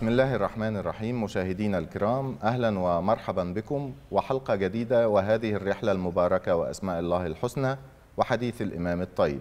بسم الله الرحمن الرحيم مشاهدينا الكرام اهلا ومرحبا بكم وحلقه جديده وهذه الرحله المباركه واسماء الله الحسنى وحديث الامام الطيب.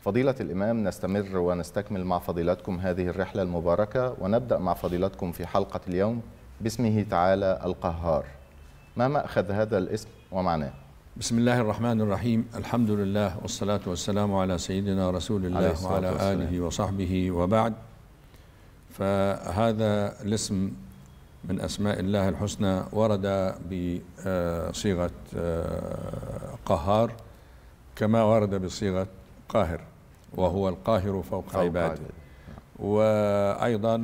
فضيله الامام نستمر ونستكمل مع فضيلتكم هذه الرحله المباركه ونبدا مع فضيلتكم في حلقه اليوم باسمه تعالى القهار. ما ماخذ هذا الاسم ومعناه؟ بسم الله الرحمن الرحيم الحمد لله والصلاه والسلام على سيدنا رسول الله وعلى اله وصحبه وبعد فهذا الاسم من أسماء الله الحسنى ورد بصيغة آه، قهار كما ورد بصيغة قاهر وهو القاهر فوق عباده وأيضا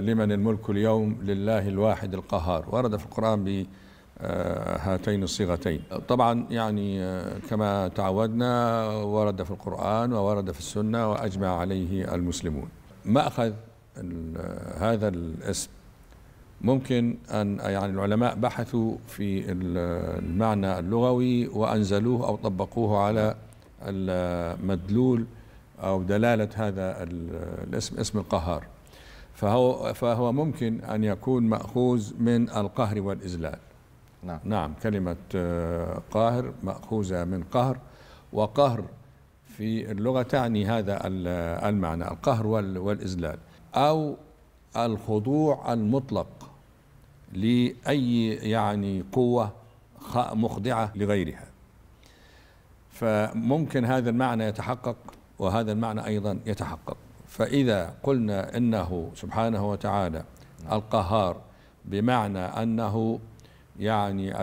لمن الملك اليوم لله الواحد القهار ورد في القرآن بهاتين آه، الصيغتين طبعا يعني آه، كما تعودنا ورد في القرآن وورد في السنة وأجمع عليه المسلمون مأخذ هذا الاسم ممكن أن يعني العلماء بحثوا في المعنى اللغوي وأنزلوه أو طبقوه على المدلول أو دلالة هذا الاسم اسم القهار فهو, فهو ممكن أن يكون مأخوذ من القهر والإذلال نعم. نعم كلمة آه، قاهر مأخوذة من قهر وقهر في اللغة تعني هذا المعنى القهر والإذلال او الخضوع المطلق لاي يعني قوه مخضعه لغيرها فممكن هذا المعنى يتحقق وهذا المعنى ايضا يتحقق فاذا قلنا انه سبحانه وتعالى القهار بمعنى انه يعني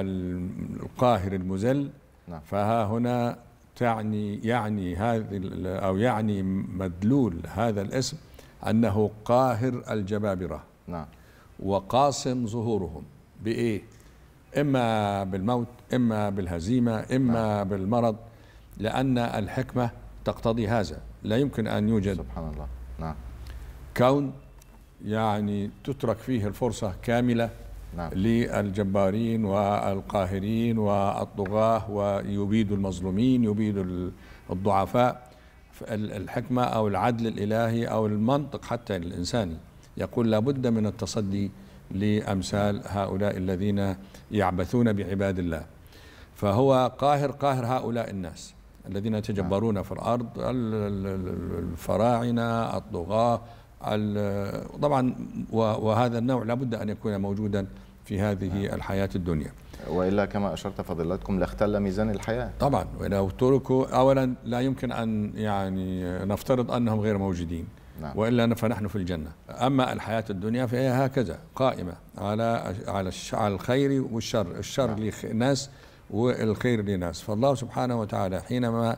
القاهر المذل نعم. فها هنا تعني يعني هذه او يعني مدلول هذا الاسم أنه قاهر الجبابرة نعم وقاسم ظهورهم بإيه إما بالموت إما بالهزيمة إما نعم. بالمرض لأن الحكمة تقتضي هذا لا يمكن أن يوجد سبحان الله نعم كون يعني تترك فيه الفرصة كاملة نعم. للجبارين والقاهرين والطغاة ويبيد المظلومين يبيد الضعفاء الحكمة أو العدل الإلهي أو المنطق حتى الإنساني يقول لابد من التصدي لأمثال هؤلاء الذين يعبثون بعباد الله فهو قاهر قاهر هؤلاء الناس الذين يتجبرون في الأرض الفراعنة الطغاة طبعا وهذا النوع لابد أن يكون موجودا في هذه الحياة الدنيا والا كما اشرت فضيلتكم لاختل ميزان الحياه طبعا ولو تركوا اولا لا يمكن ان يعني نفترض انهم غير موجودين نعم. والا فنحن في الجنه اما الحياه الدنيا فهي هكذا قائمه على على على الخير والشر الشر نعم. لناس والخير لناس فالله سبحانه وتعالى حينما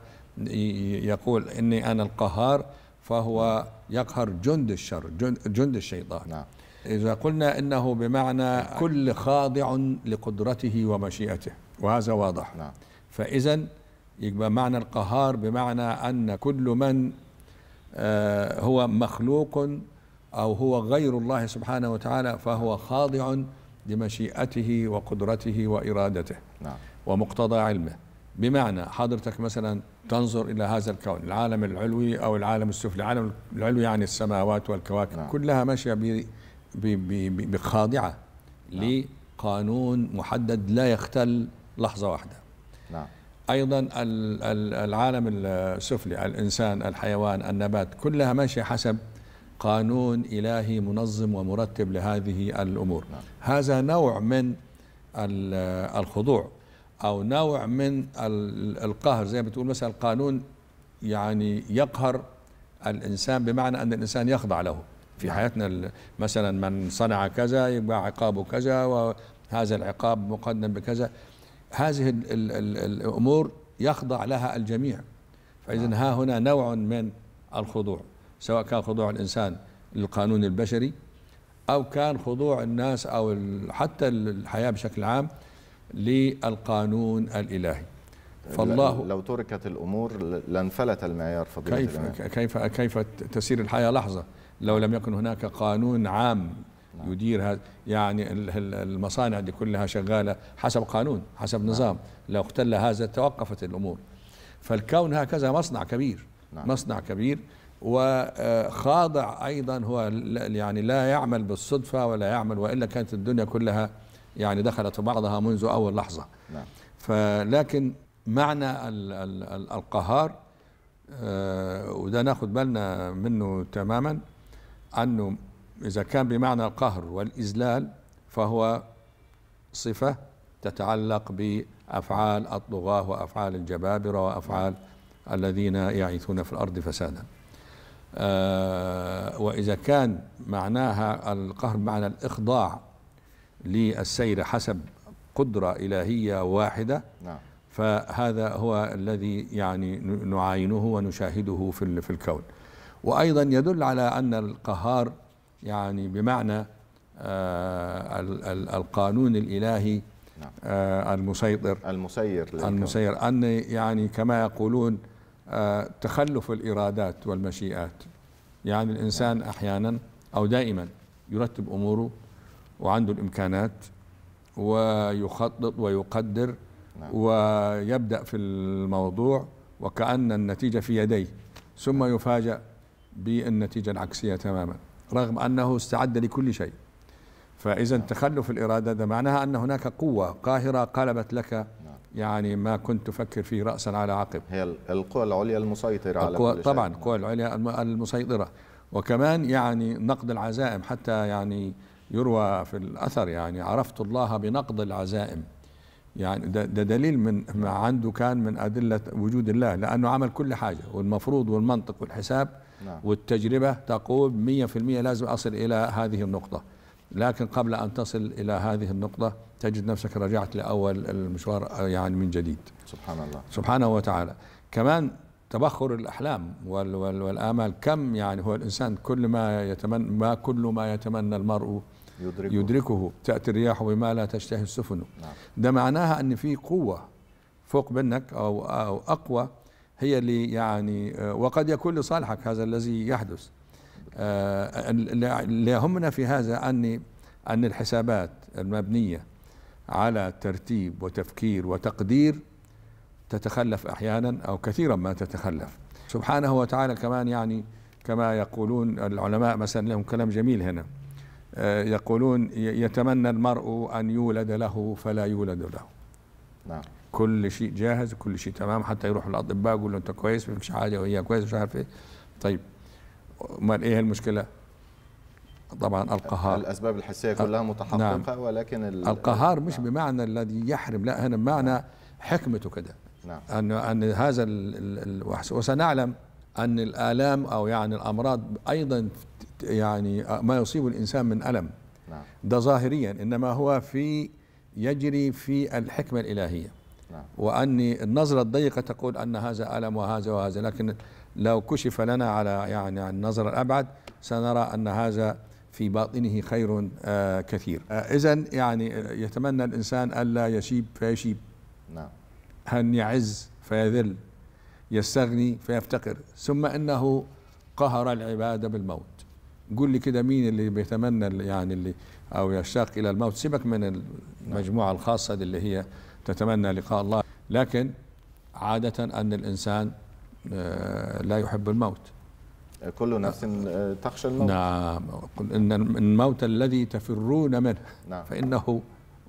يقول اني انا القهار فهو يقهر جند الشر جند, جند الشيطان نعم. إذا قلنا أنه بمعنى كل خاضع لقدرته ومشيئته وهذا واضح نعم. فإذا يبقى معنى القهار بمعنى أن كل من آه، هو مخلوق أو هو غير الله سبحانه وتعالى فهو خاضع لمشيئته وقدرته وإرادته نعم. ومقتضى علمه بمعنى حضرتك مثلا تنظر إلى هذا الكون العالم العلوي أو العالم السفلي العالم العلوي يعني السماوات والكواكب نعم. كلها ماشية بخاضعة نعم. لقانون محدد لا يختل لحظة واحدة نعم. أيضا العالم السفلي الإنسان الحيوان النبات كلها ماشية حسب قانون إلهي منظم ومرتب لهذه الأمور نعم. هذا نوع من الخضوع أو نوع من القهر زي ما بتقول مثلا القانون يعني يقهر الإنسان بمعنى أن الإنسان يخضع له في حياتنا مثلا من صنع كذا يبقى عقابه كذا وهذا العقاب مقدم بكذا هذه الامور يخضع لها الجميع فاذا ها هنا نوع من الخضوع سواء كان خضوع الانسان للقانون البشري او كان خضوع الناس او حتى الحياه بشكل عام للقانون الالهي فالله لو تركت الامور لانفلت المعيار فضيله كيف كيف كيف تسير الحياه لحظه لو لم يكن هناك قانون عام يدير هذا يعني المصانع دي كلها شغاله حسب قانون حسب نعم. نظام لو اختل هذا توقفت الامور فالكون هكذا مصنع كبير نعم. مصنع كبير وخاضع آه، ايضا هو يعني لا يعمل بالصدفه ولا يعمل والا كانت الدنيا كلها يعني دخلت في بعضها منذ اول لحظه نعم. فلكن معنى القهار آه، وده ناخد بالنا منه تماما أنه إذا كان بمعنى القهر والإذلال فهو صفة تتعلق بأفعال الطغاة وأفعال الجبابرة وأفعال الذين يعيثون في الأرض فسادا آه وإذا كان معناها القهر معنى الإخضاع للسير حسب قدرة إلهية واحدة نعم. فهذا هو الذي يعني نعاينه ونشاهده في, في الكون وأيضا يدل على أن القهار يعني بمعنى آه، القانون الإلهي نعم. آه، المسيطر المسير المسير أن يعني كما يقولون آه، تخلف الإرادات والمشيئات يعني الإنسان نعم. أحيانا أو دائما يرتب أموره وعنده الإمكانات ويخطط ويقدر نعم. ويبدأ في الموضوع وكأن النتيجة في يديه ثم يفاجأ بالنتيجة العكسية تماما رغم أنه استعد لكل شيء فإذا تخلف الإرادة ده معناها أن هناك قوة قاهرة قلبت لك يعني ما كنت تفكر فيه رأسا على عقب هي القوى العليا المسيطرة على كل شيء طبعا القوى العليا المسيطرة وكمان يعني نقد العزائم حتى يعني يروى في الأثر يعني عرفت الله بنقد العزائم يعني ده, ده دليل من ما عنده كان من أدلة وجود الله لأنه عمل كل حاجة والمفروض والمنطق والحساب نعم. والتجربة تقول مية في المية لازم أصل إلى هذه النقطة لكن قبل أن تصل إلى هذه النقطة تجد نفسك رجعت لأول المشوار يعني من جديد سبحان الله سبحانه وتعالى كمان تبخر الأحلام وال وال والآمال كم يعني هو الإنسان كل ما يتمنى ما كل ما يتمنى المرء يدركه, يدركه تأتي الرياح بما لا تشتهي السفن نعم. ده معناها أن في قوة فوق منك أو, أو أقوى هي اللي يعني آه، وقد يكون لصالحك هذا الذي يحدث آه، اللي يهمنا في هذا أن أن الحسابات المبنية على ترتيب وتفكير وتقدير تتخلف أحيانا أو كثيرا ما تتخلف سبحانه وتعالى كمان يعني كما يقولون العلماء مثلا لهم كلام جميل هنا آه، يقولون يتمنى المرء أن يولد له فلا يولد له نعم كل شيء جاهز وكل شيء تمام حتى يروح الاطباء يقول له انت كويس ما فيش حاجه وهي كويس مش عارف ايه طيب امال ايه المشكله؟ طبعا القهار الاسباب الحسيه كلها متحققه نعم. ولكن القهار مش نعم. بمعنى الذي يحرم لا هنا بمعنى نعم. حكمته كده نعم ان ان هذا الوحش وسنعلم ان الالام او يعني الامراض ايضا يعني ما يصيب الانسان من الم نعم. ده ظاهريا انما هو في يجري في الحكمه الالهيه نعم. وأن النظرة الضيقة تقول أن هذا ألم وهذا وهذا لكن لو كشف لنا على يعني النظره الأبعد سنرى أن هذا في باطنه خير آه كثير آه إذا يعني يتمنى الإنسان ألا يشيب فيشيب نعم أن يعز فيذل يستغني فيفتقر ثم إنه قهر العباد بالموت قل لي كده مين اللي بيتمنى يعني اللي أو يشتاق إلى الموت سيبك من نعم. المجموعة الخاصة اللي هي تتمنى لقاء الله لكن عادة أن الإنسان آه، لا يحب الموت كل نفس آه، تخشى الموت نعم إن الموت الذي تفرون منه نعم. فإنه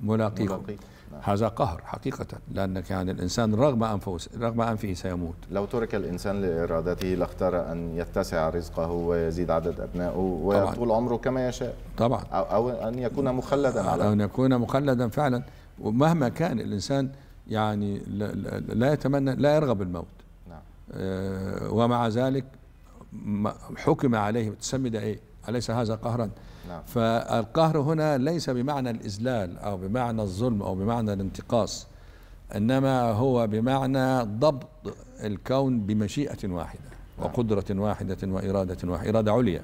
ملاقيكم ملاقي. نعم. هذا قهر حقيقة لأنك يعني الإنسان رغم أنفه رغم أنفه سيموت لو ترك الإنسان لإرادته لاختار أن يتسع رزقه ويزيد عدد أبنائه ويطول عمره كما يشاء طبعا أو, أن يكون مخلدا على أو أن يكون مخلدا فعلا ومهما كان الإنسان يعني لا يتمنى لا يرغب الموت نعم. آه، ومع ذلك حكم عليه تسمي ده إيه أليس هذا قهرا نعم. فالقهر هنا ليس بمعنى الإذلال أو بمعنى الظلم أو بمعنى الانتقاص إنما هو بمعنى ضبط الكون بمشيئة واحدة نعم. وقدرة واحدة وإرادة واحدة إرادة عليا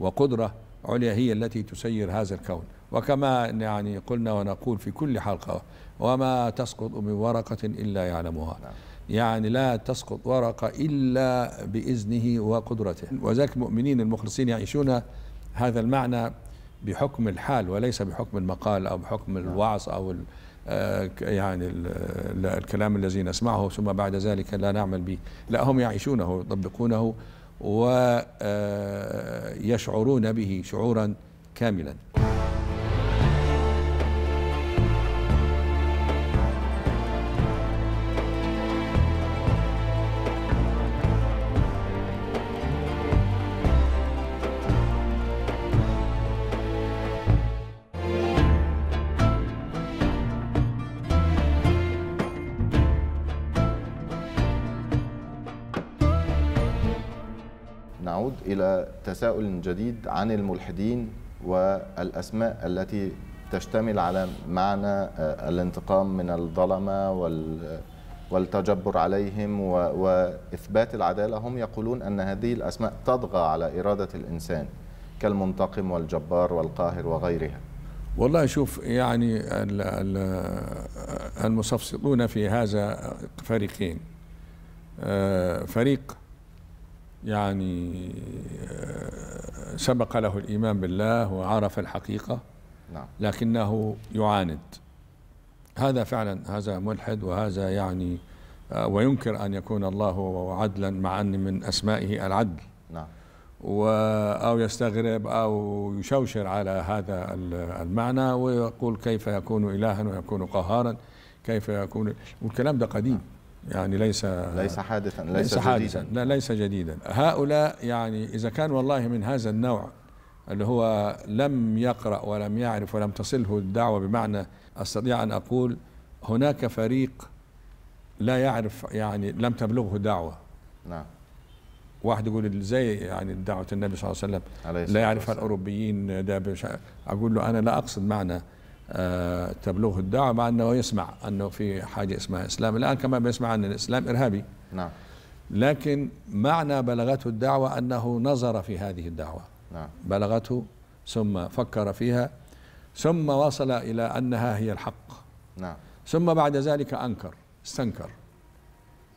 وقدرة عليا هي التي تسير هذا الكون وكما يعني قلنا ونقول في كل حلقة وما تسقط من ورقة إلا يعلمها نعم. يعني لا تسقط ورقة إلا بإذنه وقدرته وذلك المؤمنين المخلصين يعيشون هذا المعنى بحكم الحال وليس بحكم المقال أو بحكم نعم. الوعظ أو آه، يعني الكلام الذي نسمعه ثم بعد ذلك لا نعمل به لا هم يعيشونه ويطبقونه ويشعرون آه، به شعورا كاملا نعود إلى تساؤل جديد عن الملحدين والأسماء التي تشتمل على معنى آه، الانتقام من الظلمة والتجبر عليهم وإثبات العدالة هم يقولون أن هذه الأسماء تطغى على إرادة الإنسان كالمنتقم والجبار والقاهر وغيرها والله شوف يعني المستفسطون في هذا فريقين آه، فريق يعني آه، سبق له الإيمان بالله وعرف الحقيقة نعم. لكنه يعاند هذا فعلا هذا ملحد وهذا يعني آه، وينكر أن يكون الله عدلا مع أن من أسمائه العدل نعم. و أو يستغرب أو يشوشر على هذا المعنى ويقول كيف يكون إلها ويكون قهارا كيف يكون والكلام ده قديم نعم. يعني ليس ليس حادثا ليس, ليس حادثا جديدا. لا ليس جديدا هؤلاء يعني إذا كان والله من هذا النوع اللي هو لم يقرأ ولم يعرف ولم تصله الدعوة بمعنى أستطيع أن أقول هناك فريق لا يعرف يعني لم تبلغه دعوة نعم واحد يقول ازاي يعني دعوة النبي صلى الله عليه وسلم لا يعرفها الأوروبيين ده أقول له أنا لا أقصد معنى آه، تبلغه الدعوة مع أنه يسمع أنه في حاجة اسمها إسلام الآن كما بيسمع أن الإسلام إرهابي نعم لكن معنى بلغته الدعوة أنه نظر في هذه الدعوة نعم. بلغته ثم فكر فيها ثم وصل إلى أنها هي الحق نعم. ثم بعد ذلك أنكر استنكر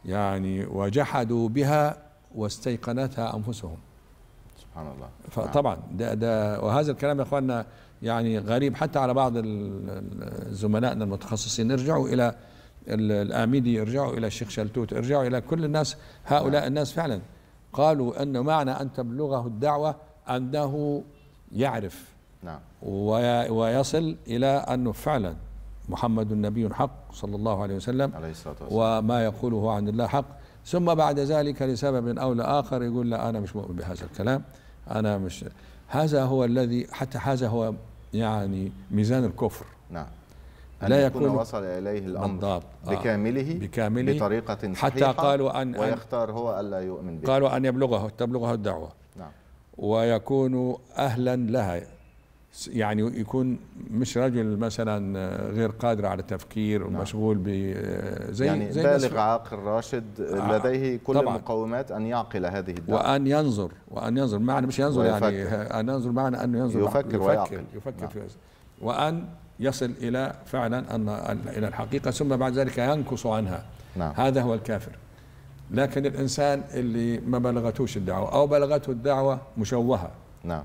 يعني وجحدوا بها واستيقنتها أنفسهم سبحان الله فطبعا نعم. ده ده وهذا الكلام يا إخواننا يعني غريب حتى على بعض زملائنا المتخصصين ارجعوا الى الاميدي ارجعوا الى الشيخ شلتوت ارجعوا الى كل الناس هؤلاء نعم. الناس فعلا قالوا أن معنى أن تبلغه الدعوة أنه يعرف نعم ويصل إلى أنه فعلا محمد نبي حق صلى الله عليه وسلم عليه الصلاة والسلام وما يقوله عن الله حق ثم بعد ذلك لسبب أو لآخر يقول لا أنا مش مؤمن بهذا الكلام أنا مش هذا هو الذي حتى هذا هو يعني ميزان الكفر نعم أن لا يكون وصل إليه الأمر آه. بكامله بكامله بطريقة صحيحة حتى قالوا أن ويختار هو ألا يؤمن به قالوا أن يبلغه تبلغه الدعوة نعم ويكون أهلا لها يعني يكون مش رجل مثلا غير قادر على التفكير نعم. ومشغول ب زي يعني زي بالغ عاقل راشد آه، لديه كل طبعًا المقومات ان يعقل هذه الدعوه وان ينظر وان ينظر معنى مش ينظر يعني، ويفكر. يعني ان ينظر معنى انه ينظر يفكر يفكر ويعقل. يفكر نعم. في هذا وان يصل الى فعلا ان الى الحقيقه ثم بعد ذلك ينكص عنها نعم. هذا هو الكافر لكن الانسان اللي ما بلغتوش الدعوه او بلغته الدعوه مشوهه نعم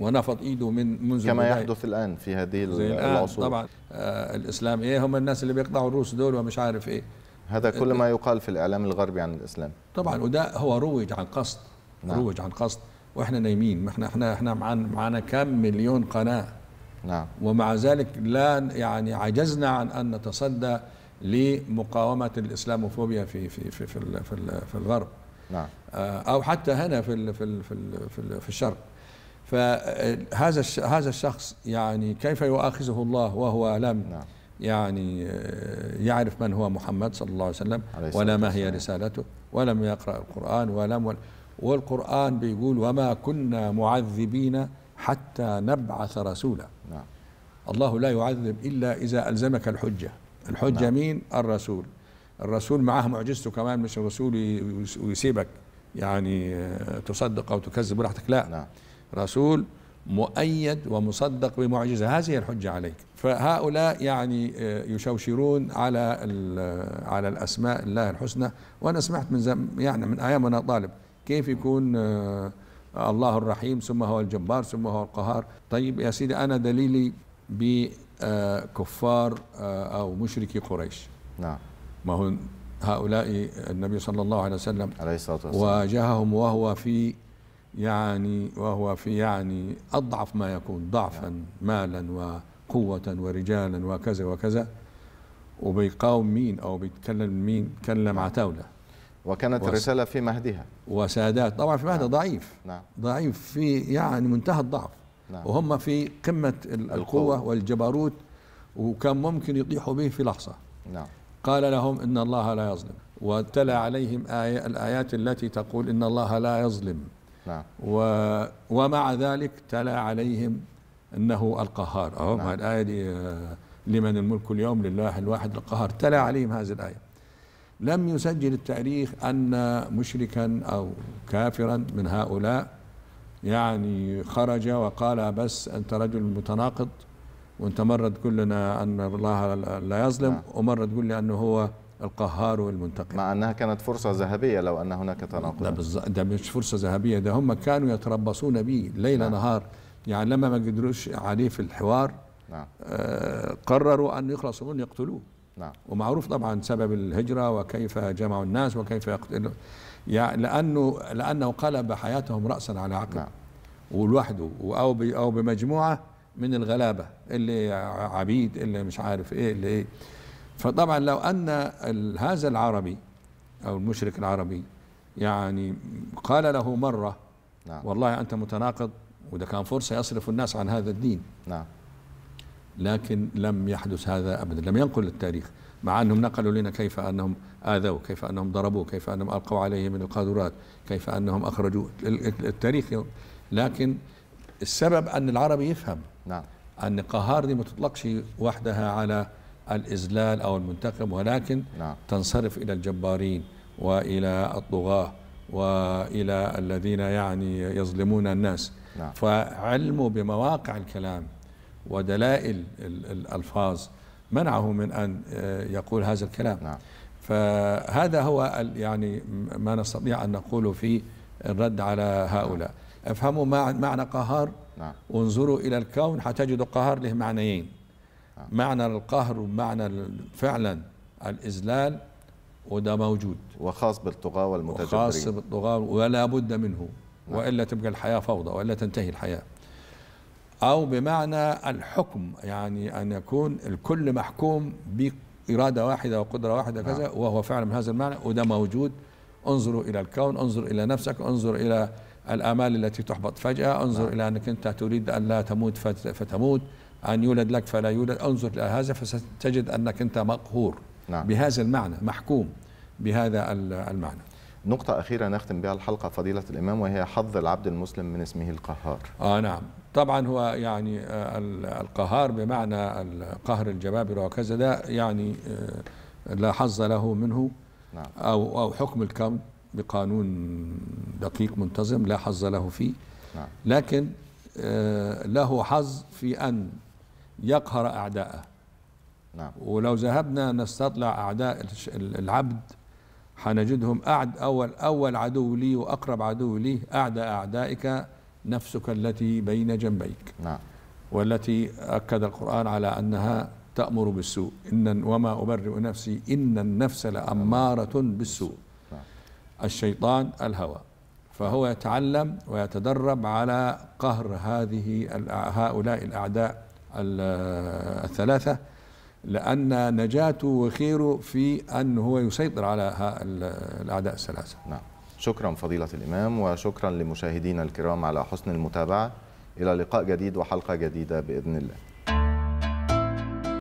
ونفض ايده من منذ كما البداية. يحدث الان في هذه العصور طبعا آه الاسلام ايه هم الناس اللي بيقطعوا الروس دول ومش عارف ايه هذا كل ما يقال في الاعلام الغربي عن الاسلام طبعا وده هو روج عن قصد نعم. روج عن قصد واحنا نايمين ما احنا احنا احنا معانا معانا كم مليون قناه نعم ومع ذلك لا يعني عجزنا عن ان نتصدى لمقاومه الاسلاموفوبيا في في في في, في, في الغرب نعم آه، او حتى هنا في في في, في الشرق فهذا هذا الشخص يعني كيف يؤاخذه الله وهو لم نعم. يعني آه، يعرف من هو محمد صلى الله عليه وسلم ولا ما هي رسالته ولم يقرأ القرآن ولم والقرآن بيقول وما كنا معذبين حتى نبعث رسولا نعم. الله لا يعذب إلا إذا ألزمك الحجة الحجة نعم. مين الرسول الرسول معاه معجزته كمان مش الرسول ويسيبك يعني آه، تصدق أو تكذب براحتك لا نعم. رسول مؤيد ومصدق بمعجزة هذه الحجة عليك فهؤلاء يعني آه، يشوشرون على آه، على الأسماء الله الحسنى وأنا سمعت من زم يعني من أيام أنا طالب كيف يكون آه، الله الرحيم ثم هو الجبار ثم هو القهار طيب يا سيدي أنا دليلي بكفار أو مشركي قريش نعم ما هو هؤلاء النبي صلى الله عليه وسلم عليه الصلاة والسلام واجههم وهو في يعني وهو في يعني أضعف ما يكون ضعفا مالا وقوة ورجالا وكذا وكذا وبيقاوم مين أو بيتكلم مين كلم نعم. عتاولة وكانت الرسالة في مهدها وسادات طبعا في مهد نعم. ضعيف نعم. ضعيف في يعني منتهى الضعف وهم في قمة القوة, والجبروت وكان ممكن يطيحوا به في لحظة نعم. قال لهم إن الله لا يظلم وتلا عليهم آي... الآيات التي تقول إن الله لا يظلم نعم و ومع ذلك تلا عليهم أنه القهار أهو نعم. الآية دي لمن الملك اليوم لله الواحد القهار تلا عليهم هذه الآية لم يسجل التاريخ أن مشركا أو كافرا من هؤلاء يعني خرج وقال بس أنت رجل متناقض وأنت مرة تقول لنا أن الله لا يظلم نعم. ومرة تقول لي أنه هو القهار والمنتقم مع أنها كانت فرصة ذهبية لو أن هناك تناقض ده, ده مش فرصة ذهبية ده هم كانوا يتربصون به ليل نعم. نهار يعني لما ما قدروش عليه في الحوار نعم. آه قرروا أن يخلصوا منه يقتلوه نعم. ومعروف طبعا سبب الهجرة وكيف جمعوا الناس وكيف يقتلوا يعني لأنه لأنه قلب حياتهم رأسا على عقب نعم. ولوحده أو أو بمجموعة من الغلابة اللي عبيد اللي مش عارف إيه اللي إيه فطبعا لو أن هذا العربي أو المشرك العربي يعني قال له مرة نعم. والله أنت متناقض وده كان فرصة يصرف الناس عن هذا الدين نعم لكن لم يحدث هذا أبدا لم ينقل التاريخ مع أنهم نقلوا لنا كيف أنهم آذوا كيف أنهم ضربوا كيف أنهم ألقوا عليه من القاذورات كيف أنهم أخرجوا التاريخ لكن السبب أن العربي يفهم نعم أن قهار دي ما تطلقش وحدها على الإذلال أو المنتقم ولكن نعم. تنصرف إلى الجبارين وإلى الطغاة وإلى الذين يعني يظلمون الناس نعم. فعلمه بمواقع الكلام ودلائل الألفاظ منعه من أن آه، يقول هذا الكلام نعم. فهذا هو يعني ما نستطيع أن نقوله في الرد على هؤلاء نعم. افهموا معنى قهار نعم. وانظروا إلى الكون حتجدوا قهار له معنيين معنى القهر ومعنى فعلا الإذلال وده موجود وخاص بالطغاة والمتجبرين وخاص بالطغاة ولا بد منه نعم. وإلا تبقى الحياة فوضى وإلا تنتهي الحياة أو بمعنى الحكم يعني أن يكون الكل محكوم بإرادة واحدة وقدرة واحدة نعم. كذا نعم. وهو فعلا من هذا المعنى وده موجود انظروا إلى الكون انظر إلى نفسك انظر إلى الآمال التي تحبط فجأة انظر نعم. إلى أنك أنت تريد أن لا تموت فتموت أن يولد لك فلا يولد انظر إلى هذا فستجد أنك أنت مقهور نعم. بهذا المعنى محكوم بهذا المعنى نقطة أخيرة نختم بها الحلقة فضيلة الإمام وهي حظ العبد المسلم من اسمه القهار آه نعم طبعا هو يعني آه، القهار بمعنى القهر الجبابرة وكذا ده يعني آه، لا حظ له منه نعم. أو, أو حكم الكون بقانون دقيق منتظم لا حظ له فيه نعم. لكن آه، له حظ في أن يقهر أعداءه نعم. ولو ذهبنا نستطلع أعداء العبد حنجدهم أعد أول أول عدو لي وأقرب عدو لي أعدى أعدائك نفسك التي بين جنبيك نعم. والتي أكد القرآن على أنها تأمر بالسوء إن وما أبرئ نفسي إن النفس لأمارة بالسوء نعم. الشيطان الهوى فهو يتعلم ويتدرب على قهر هذه هؤلاء الأعداء الثلاثة لأن نجاته وخيره في أن هو يسيطر على الأعداء الثلاثة نعم شكرا فضيلة الإمام وشكرا لمشاهدينا الكرام على حسن المتابعة إلى لقاء جديد وحلقة جديدة بإذن الله